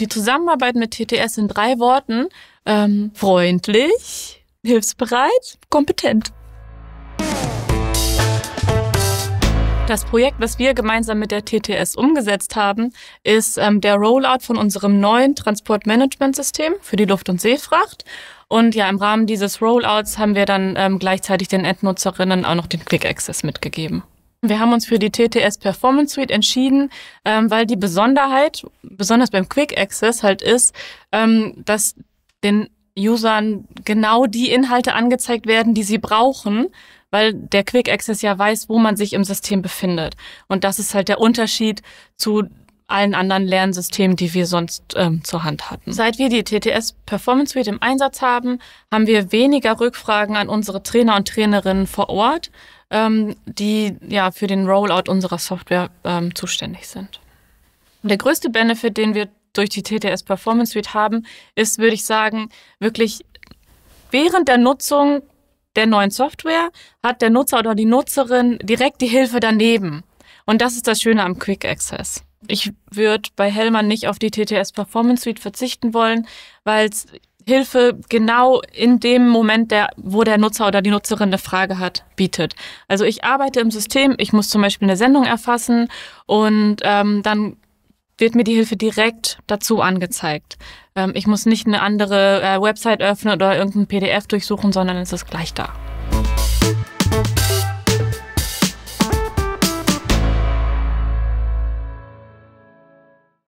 Die Zusammenarbeit mit TTS in drei Worten. Ähm, freundlich, hilfsbereit, kompetent. Das Projekt, was wir gemeinsam mit der TTS umgesetzt haben, ist ähm, der Rollout von unserem neuen Transportmanagementsystem für die Luft- und Seefracht. Und ja, im Rahmen dieses Rollouts haben wir dann ähm, gleichzeitig den Endnutzerinnen auch noch den Quick Access mitgegeben. Wir haben uns für die TTS Performance Suite entschieden, ähm, weil die Besonderheit, besonders beim Quick Access, halt ist, ähm, dass den Usern genau die Inhalte angezeigt werden, die sie brauchen, weil der Quick Access ja weiß, wo man sich im System befindet. Und das ist halt der Unterschied zu allen anderen Lernsystemen, die wir sonst ähm, zur Hand hatten. Seit wir die TTS Performance Suite im Einsatz haben, haben wir weniger Rückfragen an unsere Trainer und Trainerinnen vor Ort ähm, die ja für den Rollout unserer Software ähm, zuständig sind. der größte Benefit, den wir durch die TTS Performance Suite haben, ist, würde ich sagen, wirklich während der Nutzung der neuen Software hat der Nutzer oder die Nutzerin direkt die Hilfe daneben. Und das ist das Schöne am Quick Access. Ich würde bei Hellmann nicht auf die TTS Performance Suite verzichten wollen, weil es Hilfe genau in dem Moment, der, wo der Nutzer oder die Nutzerin eine Frage hat, bietet. Also ich arbeite im System, ich muss zum Beispiel eine Sendung erfassen und ähm, dann wird mir die Hilfe direkt dazu angezeigt. Ähm, ich muss nicht eine andere äh, Website öffnen oder irgendein PDF durchsuchen, sondern es ist gleich da.